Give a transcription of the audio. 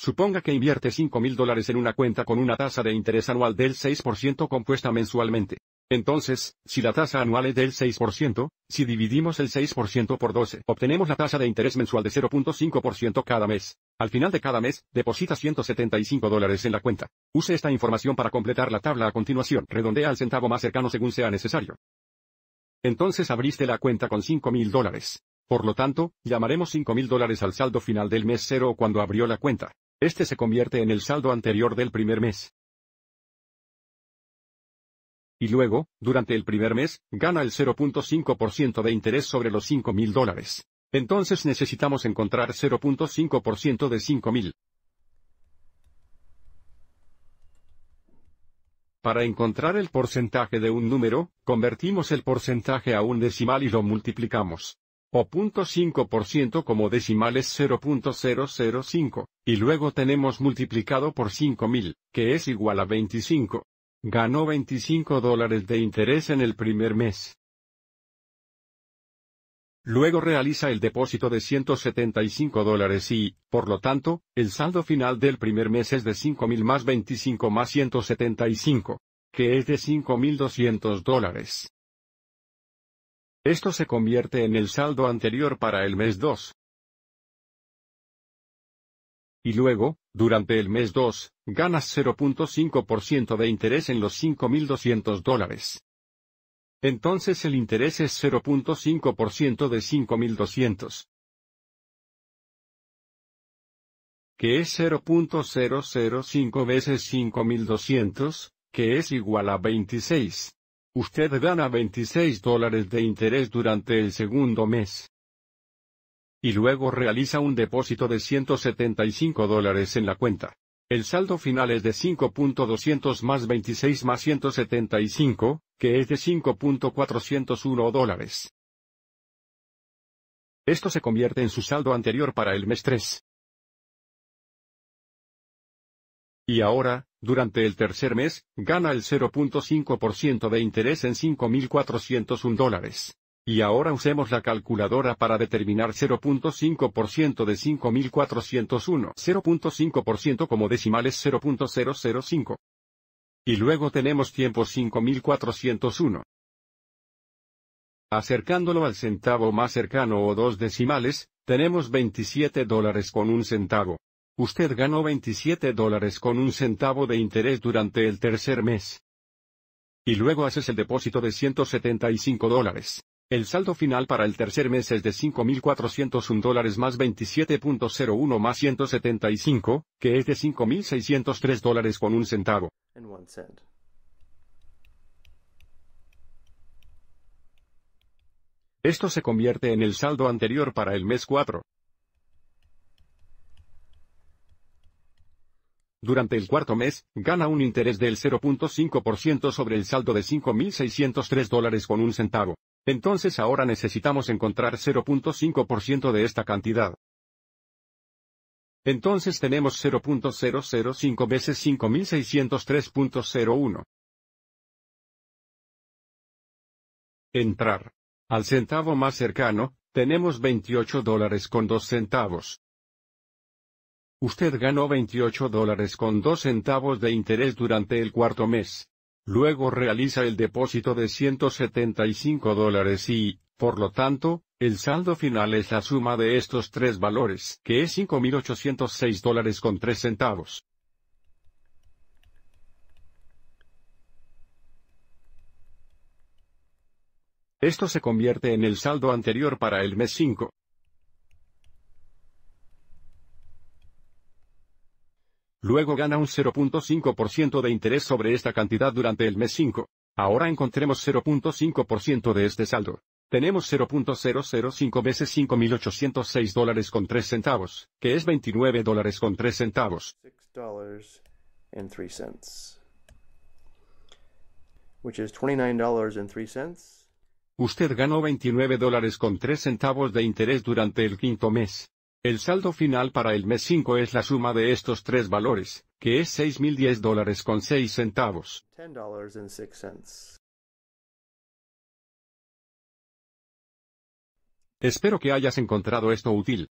Suponga que invierte $5,000 dólares en una cuenta con una tasa de interés anual del 6% compuesta mensualmente. Entonces, si la tasa anual es del 6%, si dividimos el 6% por 12, obtenemos la tasa de interés mensual de 0.5% cada mes. Al final de cada mes, deposita 175 dólares en la cuenta. Use esta información para completar la tabla a continuación. Redondea al centavo más cercano según sea necesario. Entonces abriste la cuenta con $5,000. dólares. Por lo tanto, llamaremos $5,000 dólares al saldo final del mes cero cuando abrió la cuenta. Este se convierte en el saldo anterior del primer mes. Y luego, durante el primer mes, gana el 0.5% de interés sobre los 5.000 dólares. Entonces necesitamos encontrar 0.5% de 5.000. Para encontrar el porcentaje de un número, convertimos el porcentaje a un decimal y lo multiplicamos o 0.5% como decimal es 0.005, y luego tenemos multiplicado por 5.000, que es igual a 25. Ganó 25 dólares de interés en el primer mes. Luego realiza el depósito de 175 dólares y, por lo tanto, el saldo final del primer mes es de 5.000 más 25 más 175, que es de 5.200 dólares. Esto se convierte en el saldo anterior para el mes 2. Y luego, durante el mes 2, ganas 0.5% de interés en los 5.200 dólares. Entonces el interés es 0.5% de 5.200. que es 0.005 veces 5200, que es igual a 26 usted gana 26 dólares de interés durante el segundo mes. Y luego realiza un depósito de 175 dólares en la cuenta. El saldo final es de 5.200 más 26 más 175, que es de 5.401 dólares. Esto se convierte en su saldo anterior para el mes 3. Y ahora, durante el tercer mes, gana el 0.5% de interés en 5.401 dólares. Y ahora usemos la calculadora para determinar 0.5% de 5.401. 0.5% como decimal es 0.005. Y luego tenemos tiempo 5.401. Acercándolo al centavo más cercano o dos decimales, tenemos 27 dólares con un centavo usted ganó 27 dólares con un centavo de interés durante el tercer mes. Y luego haces el depósito de 175 dólares. El saldo final para el tercer mes es de 5.401 dólares más 27.01 más 175, que es de 5.603 dólares con un centavo. Esto se convierte en el saldo anterior para el mes 4. Durante el cuarto mes, gana un interés del 0.5% sobre el saldo de 5.603 dólares con un centavo. Entonces ahora necesitamos encontrar 0.5% de esta cantidad. Entonces tenemos 0.005 veces 5603.01. Entrar. Al centavo más cercano, tenemos 28 dólares con dos centavos. Usted ganó 28 dólares con 2 centavos de interés durante el cuarto mes. Luego realiza el depósito de 175 dólares y, por lo tanto, el saldo final es la suma de estos tres valores, que es 5.806 dólares con 3 centavos. Esto se convierte en el saldo anterior para el mes 5. Luego gana un 0.5% de interés sobre esta cantidad durante el mes 5. Ahora encontremos 0.5% de este saldo. Tenemos 0.005 veces 5.806 dólares con 3 centavos, que es 29 dólares con 3 centavos. Usted ganó 29 dólares con 3 centavos de interés durante el quinto mes. El saldo final para el mes 5 es la suma de estos tres valores, que es 6.010 dólares con 6 centavos. Espero que hayas encontrado esto útil.